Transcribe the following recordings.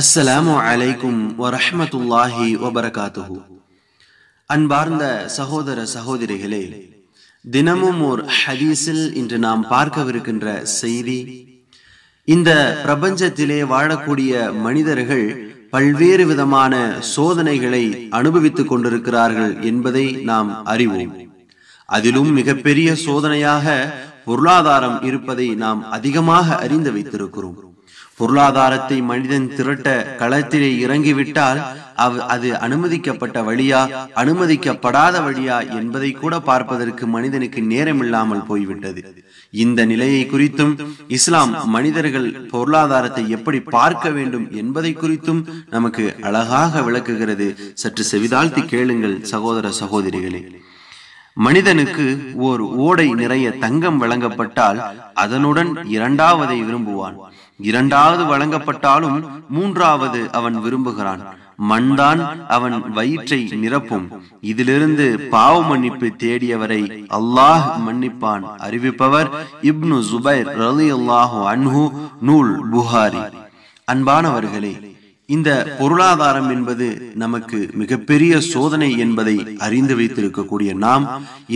அஸ்ஸலாமு அலைக்கும் வரஹமத்துல்லாஹி வபரகாத்துஹு அன்பார்ந்த சகோதர சகோதரிகளே தினமும் ஓர் ஹதீஸில் இன்று நாம் பார்க்கவிருக்கின்ற செய்தி இந்த பிரபஞ்சத்திலே வாழக்கூடிய மனிதர்கள் பல்வேறு விதமான சோதனைகளை அனுபவித்துக் கொண்டிருக்கிறார்கள் என்பதை நாம் அறிவோம் அதிலும் மிகப்பெரிய சோதனையாக பொருளாதாரம் இருப்பதை நாம் அதிகமாக அறிந்து வைத்திருக்கிறோம் பொருளாதாரத்தை மனிதன் திரட்ட களத்திலே இறங்கிவிட்டால் அவ் அது அனுமதிக்கப்பட்ட வழியா அனுமதிக்கப்படாத வழியா என்பதை கூட பார்ப்பதற்கு மனிதனுக்கு நேரமில்லாமல் போய்விட்டது இந்த நிலையை குறித்தும் இஸ்லாம் மனிதர்கள் பொருளாதாரத்தை எப்படி பார்க்க வேண்டும் என்பதை குறித்தும் நமக்கு அழகாக விளக்குகிறது சற்று செவிதாழ்த்தி கேளுங்கள் சகோதர சகோதரிகளே மனிதனுக்கு ஓர் ஓடை நிறைய தங்கம் வழங்கப்பட்டால் அதனுடன் இரண்டாவதை விரும்புவான் இரண்டாவது வழங்கப்பட்டாலும் மூன்றாவது அவன் விரும்புகிறான் மண்தான் அவன் வயிற்றை நிரப்பும் இதிலிருந்து பாவ மன்னிப்பு தேடியவரை அல்லாஹ் மன்னிப்பான் அறிவிப்பவர் இப்னு ஜுபைர் அல்லாஹு அன்ஹு நூல் அன்பானவர்களே இந்த பொருளாதாரம் என்பது நமக்கு மிகப்பெரிய சோதனை என்பதை அறிந்து வைத்திருக்கக்கூடிய நாம்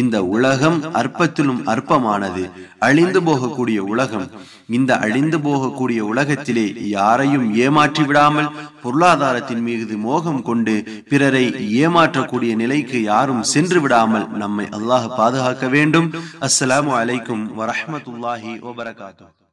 இந்த உலகம் அற்பத்திலும் அற்பமானது அழிந்து போகக்கூடிய உலகம் இந்த அழிந்து போகக்கூடிய உலகத்திலே யாரையும் ஏமாற்றி விடாமல் பொருளாதாரத்தின் மீது மோகம் கொண்டு பிறரை ஏமாற்றக்கூடிய நிலைக்கு யாரும் சென்று விடாமல் நம்மை அல்லாஹ் பாதுகாக்க வேண்டும் அஸ்லாம் வலைக்கும் வரமத்துல்லாஹி வபரகாத்தூ